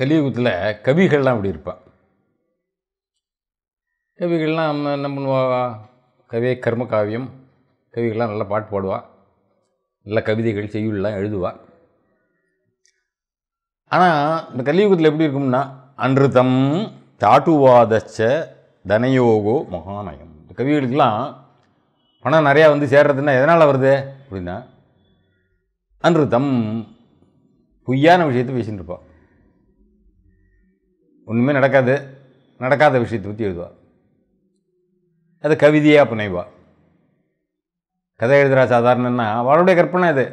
கலியுகத்தில் கவிகள்லாம் அப்படி இருப்பான் கவிகள்லாம் என்ன பண்ணுவா கவியை கர்ம காவியம் கவிகள்லாம் நல்லா பாட்டு பாடுவாள் நல்ல கவிதைகள் செய்யுள்லாம் எழுதுவா ஆனால் இந்த கலியுகத்தில் எப்படி இருக்கும்னா அன்றுதம் தாட்டுவாதச்ச தனயோகோ மகாநயம் இந்த கவிகளுக்கெல்லாம் பணம் நிறையா வந்து சேர்றதுன்னா எதனால் வருது அப்படின்னா அன்று தம் பொய்யான விஷயத்தை பேசிகிட்டு இருப்பான் ஒன்றுமே நடக்காது நடக்காத விஷயத்தை பற்றி எழுதுவார் அது கவிதையாக புனைவா கதை எழுதுகிறா சாதாரணன்னா அவளுடைய கற்பனை அது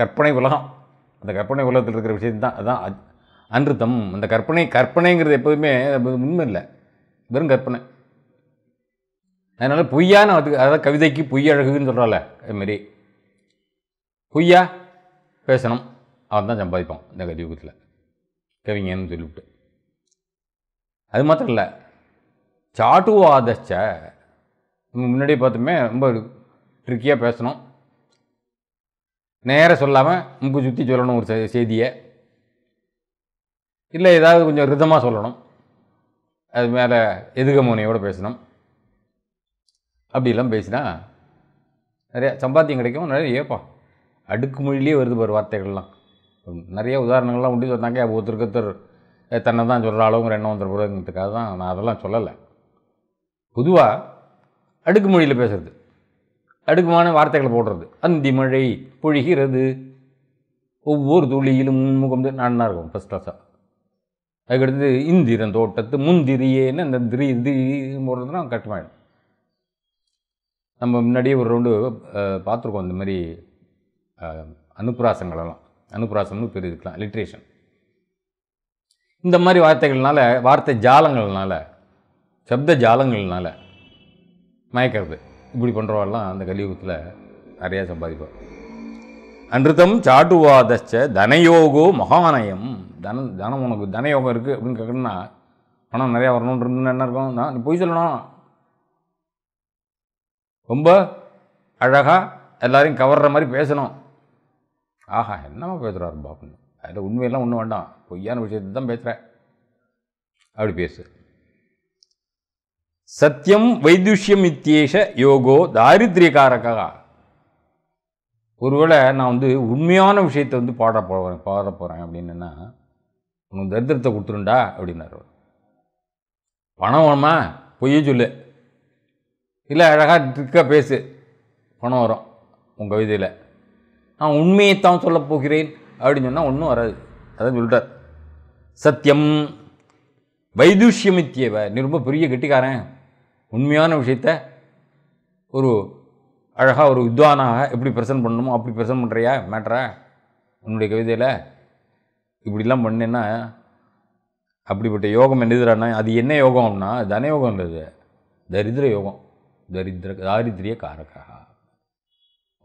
கற்பனை உலகம் அந்த கற்பனை உலகத்தில் இருக்கிற விஷயம் தான் அதுதான் அன்றுத்தம் அந்த கற்பனை கற்பனைங்கிறது எப்போதுமே உண்மை இல்லை வெறும் கற்பனை அதனால் பொய்யான அதுக்கு அதாவது கவிதைக்கு பொய் அழகுன்னு சொல்கிறாள் அதுமாரி பொய்யா பேசணும் அவன் தான் சம்பாதிப்பான் இந்த கலியுகத்தில் கவிஞன்னு சொல்லிவிட்டு அது மாத்திரம் இல்லை சாட்டுவாதச்ச முன்னாடி பார்த்துமே ரொம்ப ட்ரிக்கியாக பேசணும் நேராக சொல்லாமல் முக்கு சுற்றி சொல்லணும் ஒரு செய்தியை இல்லை ஏதாவது கொஞ்சம் ரிதமாக சொல்லணும் அது மேலே எதுக முனையோடு பேசணும் அப்படிலாம் பேசினா நிறையா சம்பாத்தியம் கிடைக்கும் நிறைய ஏப்பா அடுக்கு மொழியிலே வருது பாரு வார்த்தைகள்லாம் நிறைய உதாரணங்கள்லாம் உண்டு சொன்னாங்க ஒருத்தருக்கு ஒருத்தர் தன்னை தான் சொல்கிற அளவுங்கிற எண்ணம் வந்துடக்கூடாதுங்கிறதுக்காக தான் நான் அதெல்லாம் சொல்லலை பொதுவாக அடுக்கு மொழியில் பேசுகிறது அடுக்குமான வார்த்தைகளை போடுறது அந்தி மழை பொழிகிறது ஒவ்வொரு துளியிலும் முன்முகம் நான் இருக்கும் ஃபஸ்ட் கிளாஸாக அதுக்கடுத்து இந்திரன் தோட்டத்து முந்திரியேன்னு அந்த திரி திரி போடுறதுனா கஷ்டமாயிடும் நம்ம முன்னாடியே ஒரு ரவுண்டு பார்த்துருக்கோம் இந்த மாதிரி அனுப்புராசங்களெல்லாம் அனுப்புராசம்னு பெரிய இருக்கலாம் லிட்ரேஷன் இந்த மாதிரி வார்த்தைகள்னால வார்த்தை ஜாலங்கள்னால சப்த ஜாலங்கள்னால மயக்கிறது இப்படி பண்ணுறவெல்லாம் அந்த கலியுகத்தில் நிறையா சம்பாதிப்பார் அன்றுத்தம் சாட்டுவாதச்ச தனயோகோ மகானயம் தனம் தனம் உனக்கு தனயோகம் இருக்குது அப்படின்னு கேட்குறேன்னா பணம் நிறையா வரணுன்றது என்ன இருக்கும் நான் பொய் சொல்லணும் ரொம்ப அழகாக எல்லாரையும் கவர்ற மாதிரி பேசணும் ஆஹா என்னம்மா பேசுகிறாருப்பா பாப்புன்னு அதில் உண்மையெல்லாம் ஒன்றும் வேண்டாம் பொய்யான விஷயத்தை தான் பேசுகிறேன் அப்படி பேசு சத்தியம் வைத்துஷ்யம் இத்தியேஷ யோகோ தாரித்ரியக்காரக்கா ஒருவேளை நான் வந்து உண்மையான விஷயத்தை வந்து பாட போகிறேன் பாட போகிறேன் அப்படின்னா உனக்கு தரித்திரத்தை கொடுத்துருண்டா அப்படின்னாரு பணம் வேணுமா பொய்யே சொல்லு இல்லை அழகாக ட்ரிக்காக பேசு பணம் வரும் உங்கள் கவிதையில் நான் உண்மையைத்தான் சொல்லப் போகிறேன் அப்படின்னு சொன்னால் ஒன்றும் வராது அதான் சொல்லிட்டார் சத்தியம் வைதுஷ்யமித்தியவ நீ ரொம்ப பெரிய கெட்டிக்காரன் உண்மையான விஷயத்த ஒரு அழகாக ஒரு வித்வானாக எப்படி பிரசன்ட் பண்ணணுமோ அப்படி பிரசன்ட் பண்ணுறியா மேட்ரா உன்னுடைய கவிதையில் இப்படிலாம் பண்ணேன்னா அப்படிப்பட்ட யோகம் என்னதுறானா அது என்ன யோகம் அப்படின்னா தனயோகம் இல்லது தரித்திர யோகம் தரித்திர தாரித்திரிய காரக்கா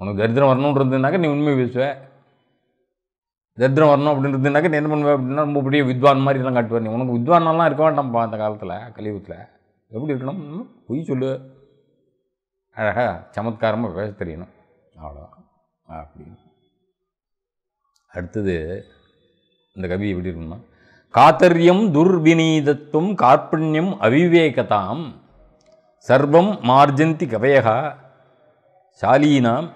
உனக்கு தரித்திரம் வரணுன்றதுனாக்க நீ உண்மை பேசுவேன் தரித்திரம் வரணும் அப்படின்றதுனாக்க என்ன பண்ணுவேன் அப்படின்னா ரொம்ப பெரிய வித்வான் மாதிரி எல்லாம் காட்டுவார் நீ உனக்கு வித்வானெல்லாம் இருக்க வேண்டாம்ப்பா அந்த காலத்தில் கலியுகத்தில் எப்படி இருக்கணும் பொய் சொல்லு அழகாக சமத்காரமாக பேச தெரியணும் அவ்வளோ அப்படின்னு அடுத்தது இந்த கவி எப்படி இருக்குன்னா காத்தரியம் துர்வினீதத்துவம் கார்பண்யம் அவிவேகதாம் சர்வம் மார்ஜந்தி கவையகா சாலீனாம்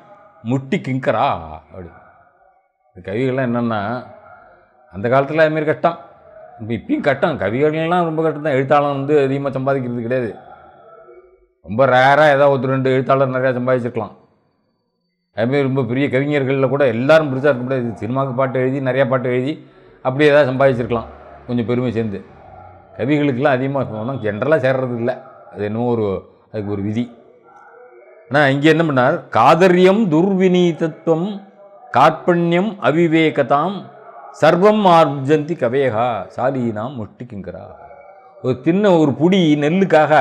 முட்டி கிங்கரா அப்படி இந்த கவிகள்லாம் என்னென்னா அந்த காலத்தில் அதுமாரி கஷ்டம் இப்போ இப்பயும் கட்டம் கவிகள்லாம் ரொம்ப கஷ்டம் தான் எழுத்தாளர் வந்து அதிகமாக சம்பாதிக்கிறது கிடையாது ரொம்ப ரேராக ஏதாவது ஒருத்தர் ரெண்டு எழுத்தாளர் நிறையா சம்பாதிச்சிருக்கலாம் அதுமாரி ரொம்ப பெரிய கவிஞர்களில் கூட எல்லோரும் பெருசாக இருக்க முடியாது சினிமாவுக்கு பாட்டு எழுதி நிறையா பாட்டு எழுதி அப்படியே ஏதாவது சம்பாதிச்சிருக்கலாம் கொஞ்சம் பெருமை சேர்ந்து கவிகளுக்கெல்லாம் அதிகமாக சொன்னால் ஜென்ரலாக சேர்றது இல்லை அது என்னமோ ஒரு அதுக்கு ஒரு விதி ஆனால் இங்கே என்ன பண்ணார் காதரியம் துர்வினீதத்துவம் காற்பண்யம் அவிவேகதாம் சர்வம் ஆர்ஜந்தி கவேகா சாலீனாம் முஷ்டிக்குங்கிறா ஒரு தின்ன ஒரு புடி நெல்லுக்காக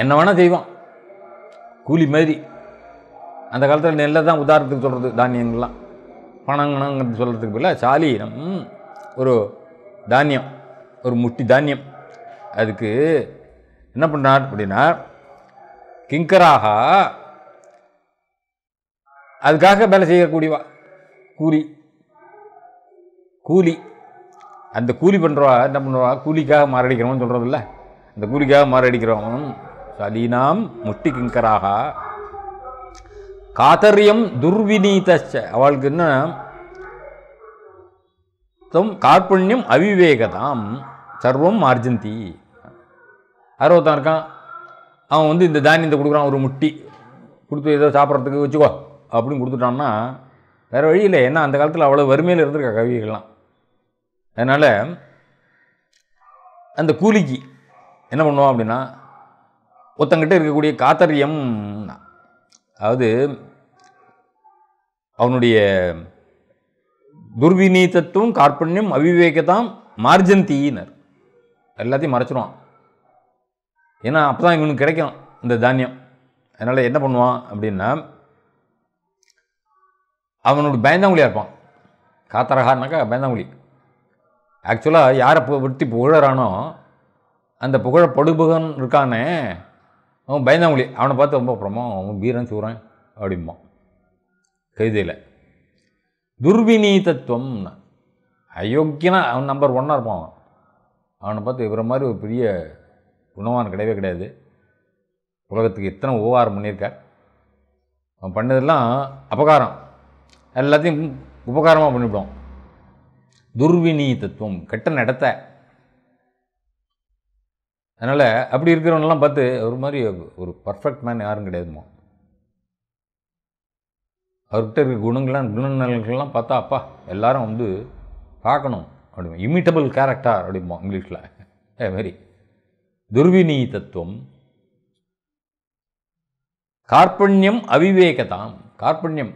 என்ன வேணால் செய்வான் கூலி மாதிரி அந்த காலத்தில் நெல்லை தான் உதாரணத்துக்கு சொல்கிறது தானியங்கள்லாம் பணங்கணங்கிறது சொல்கிறதுக்கு பதிலாக சாலீனம் ஒரு தானியம் ஒரு முட்டி தானியம் அதுக்கு என்ன பண்ணார் அப்படின்னா கிங்கராக அதுக்காக வேலை செய்யக்கூடியவா கூலி கூலி அந்த கூலி பண்ணுறவா என்ன பண்ணுறவா கூலிக்காக மாரடிக்கிறவன் சொல்கிறதில்ல அந்த கூலிக்காக மாரடிக்கிறவன் சலீனாம் முட்டி கிங்கராக காத்தரியம் துர்வினீத அவளுக்கு என்ன தம் அவிவேகதாம் சர்வம் மார்ஜந்தி அறுபத்தான் இருக்கான் அவன் வந்து இந்த தானியத்தை கொடுக்குறான் ஒரு முட்டி கொடுத்து ஏதோ சாப்பிட்றதுக்கு வச்சுக்கோ அப்படின்னு கொடுத்துட்டான்னா வேறு வழி இல்லை ஏன்னா அந்த காலத்தில் அவ்வளோ வறுமையில் இருந்திருக்கா கவிகள்லாம் அதனால் அந்த கூலிக்கு என்ன பண்ணுவோம் அப்படின்னா ஒருத்தங்கிட்ட இருக்கக்கூடிய காத்தரியம் அதாவது அவனுடைய துர்விநீத்தத்துவம் கார்பண்யம் மார்ஜன் தீயினர் எல்லாத்தையும் மறைச்சிடுவான் ஏன்னா அப்போ தான் இவனுக்கு கிடைக்கும் இந்த தானியம் அதனால் என்ன பண்ணுவான் அப்படின்னா அவனோட பயந்தாங்குழியாக இருப்பான் காத்தரகான்னாக்கா பயந்தாங்குழி ஆக்சுவலாக யாரை பு விடுத்தி புகழறானோ அந்த புகழ படுபுகன் இருக்கானே அவன் பயந்தாங்குழி அவனை பார்த்து ரொம்ப அப்புறமா அவன் வீரன் சூறான் அப்படிம்பான் கைதையில் துர்வினீதத்துவம்னா அயோக்கியனா அவன் நம்பர் ஒன்னாக இருப்பான் அவன் அவனை பார்த்து இவரை மாதிரி ஒரு பெரிய குணவான் கிடையவே கிடையாது உலகத்துக்கு எத்தனை உபகாரம் பண்ணியிருக்கார் அவன் பண்ணதெல்லாம் அபகாரம் எல்லாத்தையும் உபகாரமாக பண்ணிவிடும் துர்வினீதத்துவம் கெட்ட நடத்த அதனால் அப்படி இருக்கிறவனெல்லாம் பார்த்து ஒரு மாதிரி ஒரு பர்ஃபெக்ட் மேன் யாரும் கிடையாதுமா அவர்கிட்ட இருக்கிற குணங்கள்லாம் குணநலன்கள்லாம் பார்த்தா அப்பா எல்லாரும் வந்து பார்க்கணும் அப்படிமா இமிட்டபிள் கேரக்டர் அப்படிமா இங்கிலீஷில் அதேமாரி துர்வினீ தத்துவம் கார்பண்யம் அவிவேகதாம் கார்பண்யம்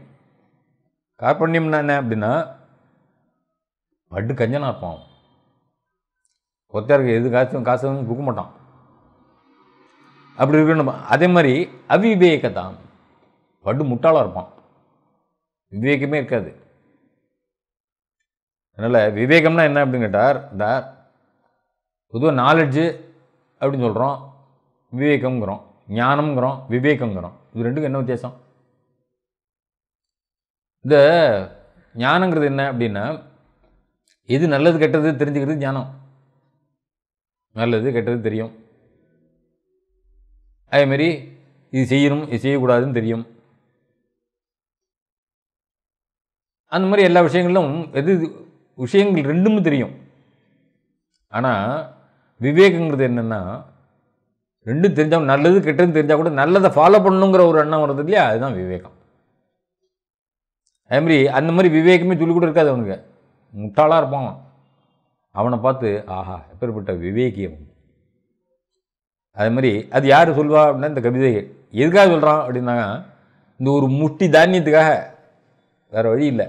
கார்பண்யம்னா என்ன அப்படின்னா பட்டு கஞ்சனாக இருப்பான் ஒருத்தருக்கு எது காசு காசு கொடுக்க மாட்டான் அப்படி இருக்கணும் அதே மாதிரி அவிவேகத்தான் பட்டு முட்டாளாக இருப்பான் விவேகமே இருக்காது அதனால் விவேகம்னா என்ன அப்படின்னு கேட்டார் இந்த பொதுவாக நாலெட்ஜு அப்படின்னு சொல்கிறோம் விவேகம்ங்கிறோம் ஞானம்ங்கிறோம் விவேகங்கிறோம் இது ரெண்டுக்கும் என்ன வித்தியாசம் இந்த ஞானங்கிறது என்ன அப்படின்னா எது நல்லது கெட்டது தெரிஞ்சுக்கிறது ஞானம் நல்லது கெட்டது தெரியும் அதேமாரி இது செய்யணும் இது செய்யக்கூடாதுன்னு தெரியும் அந்த மாதிரி எல்லா விஷயங்களும் எது விஷயங்கள் ரெண்டும் தெரியும் ஆனால் விவேகங்கிறது என்னென்னா ரெண்டும் தெரிஞ்சால் நல்லது கெட்டதுன்னு தெரிஞ்சால் கூட நல்லதை ஃபாலோ பண்ணணுங்கிற ஒரு எண்ணம் வருது இல்லையா அதுதான் விவேகம் அதுமாரி அந்த மாதிரி விவேகமே துளி கூட இருக்காது அவனுக்கு முட்டாளாக இருப்பான் அவனை பார்த்து ஆஹா எப்பேற்பட்ட விவேகி அவன் மாதிரி அது யார் சொல்வா அப்படின்னா இந்த கவிதை எதுக்காக சொல்கிறான் அப்படின்னாங்க இந்த ஒரு முட்டி தானியத்துக்காக வேறு வழி இல்லை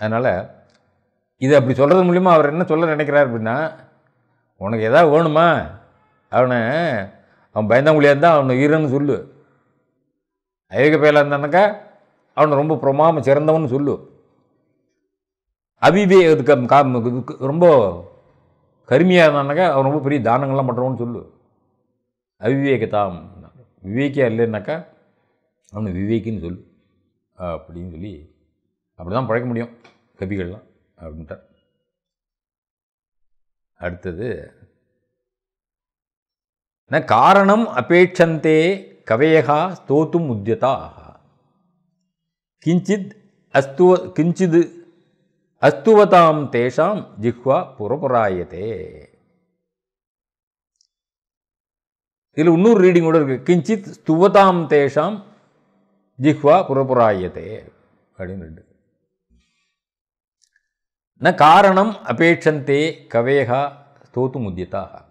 அதனால் இது அப்படி சொல்கிறது மூலிமா அவர் என்ன சொல்ல நினைக்கிறார் அப்படின்னா உனக்கு எதாவது வேணுமா அவனை அவன் பயந்தாங்குழியாக இருந்தால் அவனை ஈரன்னு சொல்லு ஐயக பயலாக இருந்தானாக்கா அவனை ரொம்ப பிரமாம சிறந்தவன் சொல்லு கா ரொம்ப கருமையாக இருந்தானாக்கா அவன் ரொம்ப பெரிய தானங்கள்லாம் பண்ணுறவன்னு சொல்லு அவிவேகதாம் விவேக்கியா இல்லைன்னாக்கா அவனு விவேக்கின்னு சொல்லு அப்படின்னு சொல்லி அப்படி தான் பழக்க முடியும் கவிகள்லாம் அப்படின்ட்டார் அடுத்தது காரணம் அபேட்சந்தே கவையகா ஸ்தோத்தும் உத்தியதா கிஞ்சித் அஸ்துவ கிஞ்சித் அஸ்துவதாம் தேஷாம் ஜிஹ்வா புறப்புறாயதே இதில் இன்னொரு ரீடிங் கூட இருக்குது கிஞ்சித் ஸ்துவதாம் தேஷாம் ஜிஹ்வா புறப்புறாயதே அப்படின்னு ந காரணம் அபேட்சந்தே கவேகா ஸ்தோத்து முத்தியதாக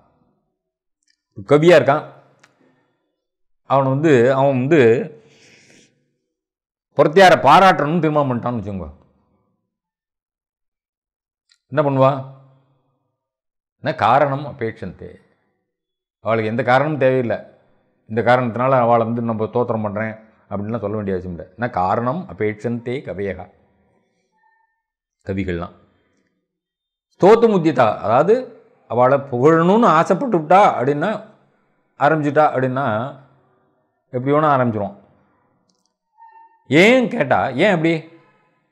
கவியாக இருக்கான் அவன் வந்து அவன் வந்து பொருத்தியாரை பாராட்டணும்னு தீர்மானம் பண்ணிட்டான்னு வச்சுக்கோங்க என்ன பண்ணுவா என்ன காரணம் அபேட்சந்தே அவளுக்கு எந்த காரணமும் தேவையில்லை இந்த காரணத்தினால அவளை வந்து நம்ம தோத்திரம் பண்ணுறேன் அப்படின்லாம் சொல்ல வேண்டிய அவசியம் இல்லை என்ன காரணம் அபேட்சந்தே கவியகா கவிகள்லாம் ஸ்தோத்து முத்தியதா அதாவது அவளை புகழணும்னு ஆசைப்பட்டு விட்டா அப்படின்னா ஆரம்பிச்சிட்டா அப்படின்னா எப்படி வேணால் ஆரம்பிச்சிடும் ஏன் கேட்டால் ஏன் அப்படி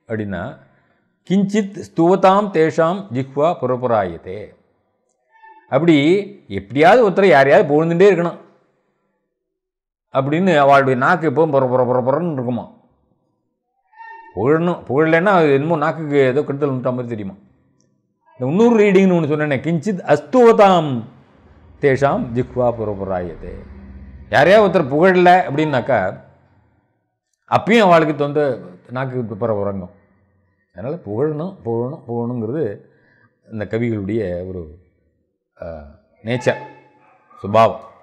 அப்படின்னா கிஞ்சித் ஸ்துவதாம் தேஷாம் ஜிஹ்வா புறப்புறாயத்தே அப்படி எப்படியாவது ஒருத்தரை யாரையாவது புகழ்ந்துட்டே இருக்கணும் அப்படின்னு அவளுடைய நாக்கு எப்போவும் புற புற புறப்புறன்னு இருக்குமா புகழணும் புகழலைன்னா அது என்னமோ நாக்குக்கு ஏதோ கெடுதல் வந்துட்டா மாதிரி தெரியுமா இந்த இன்னொரு ரீடிங்னு ஒன்று சொன்னேன்னே கிஞ்சித் அஸ்துவதாம் தேஷாம் ஜிஹ்வா புறப்புறாயது யாரையாவது ஒருத்தர் புகழலை அப்படின்னாக்கா அப்பயும் அவளுக்கு தொந்த நாக்கு பிற உறங்கும் அதனால் புகழணும் புகழணும் புகழணுங்கிறது இந்த கவிகளுடைய ஒரு நேச்சர் சுபாவம்